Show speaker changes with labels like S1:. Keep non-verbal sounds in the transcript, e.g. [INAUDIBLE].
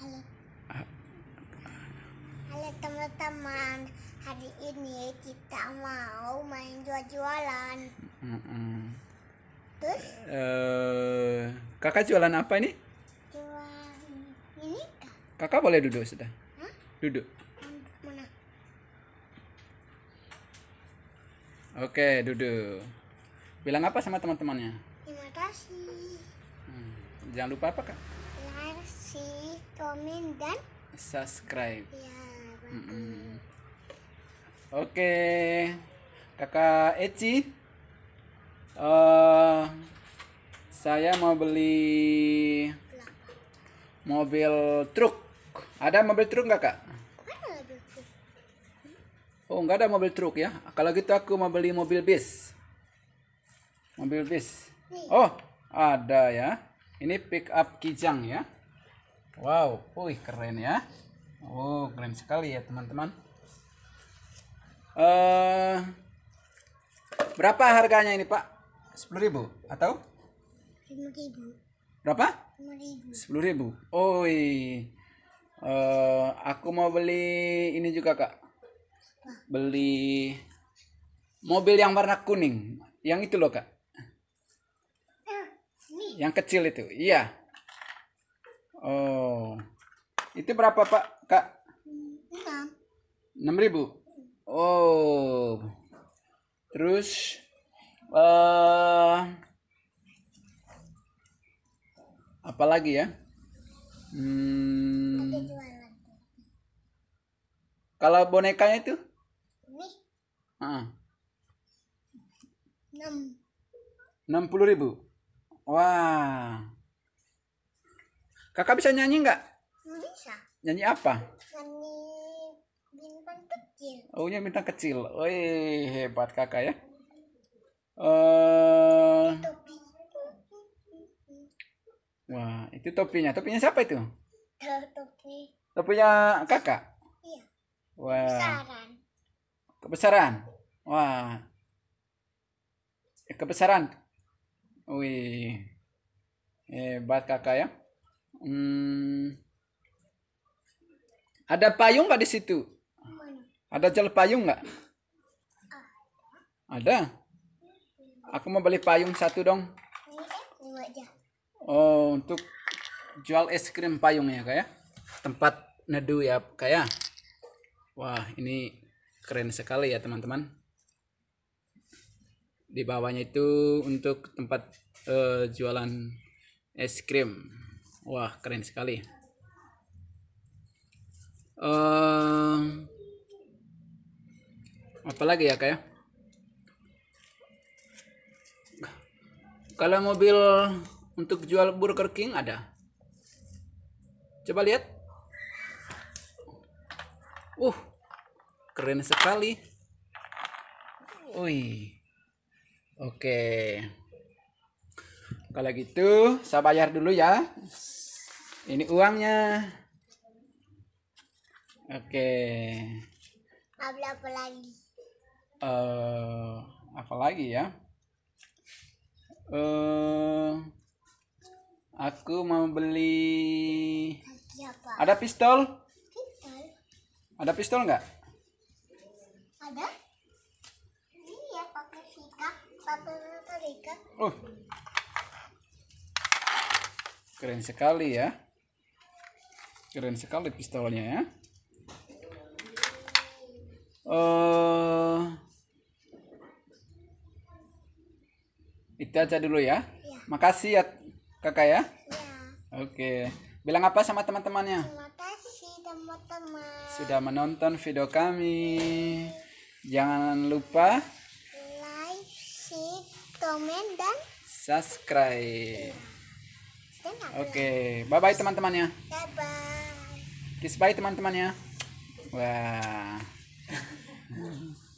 S1: Halo. Ah. Halo teman-teman, hari ini kita mau main jual-jualan. Mm -mm. Terus? Uh, kakak jualan apa ini? Jualan ini. Kak? Kakak boleh duduk sudah. Hah? Duduk. Mana? Oke, duduk. Bilang apa sama teman-temannya? Terima kasih. Hmm. Jangan lupa apa kak? kasih komen dan subscribe ya, mm -mm. oke okay. kakak Eci uh, saya mau beli mobil truk ada mobil truk nggak kak Oh, nggak ada mobil truk ya. Kalau gitu aku mau beli mobil bis. Mobil bis. Oh, ada ya. Ini pick up kijang ya. Wow, wih keren ya. Oh, keren sekali ya teman-teman. Uh, berapa harganya ini Pak? Sepuluh ribu atau? Sepuluh ribu. Berapa? Sepuluh ribu. Oh, Uh, aku mau beli ini juga Kak. Beli mobil yang warna kuning. Yang itu loh Kak yang kecil itu iya oh itu berapa pak kak enam ribu oh terus uh, apa lagi ya hmm, kalau bonekanya itu ah ah. enam puluh ribu Wah. Kakak bisa nyanyi nggak? Bisa. Nyanyi apa? Nyanyi bintang kecil. Oh, nyanyi bintang kecil. Woi, hebat kakak ya. Eh. Uh... Wah, itu topinya. Topinya siapa itu? Topi. Topinya kakak? Iya. Wah. Kebesaran. Kebesaran. Wah. Kebesaran Wih, Eh, bat kakak ya. Hmm. Ada payung nggak di situ? Ada jual payung nggak? Ada. Aku mau beli payung satu dong. Oh, untuk jual es krim payung ya kayak ya. tempat nedu ya kayak. Ya. Wah, ini keren sekali ya teman-teman di bawahnya itu untuk tempat uh, jualan es krim wah keren sekali uh, lagi ya kayak ya? kalau mobil untuk jual Burger King ada coba lihat uh keren sekali Wih Oke. Kalau gitu saya bayar dulu ya. Ini uangnya. Oke. Apa, apa lagi? Eh, uh, apa lagi ya? Eh, uh, aku mau beli. Ada pistol? Pistol. Ada pistol nggak? Uh, keren sekali ya. Keren sekali pistolnya ya. Uh, itu aja dulu ya. ya. Makasih ya kakak ya. ya. Oke. Bilang apa sama teman-temannya? teman-teman. Sudah menonton video kami. Jangan lupa komen dan subscribe. Oke, okay. bye bye teman-temannya. Bye bye. Kiss bye teman-temannya. Wah. [LAUGHS]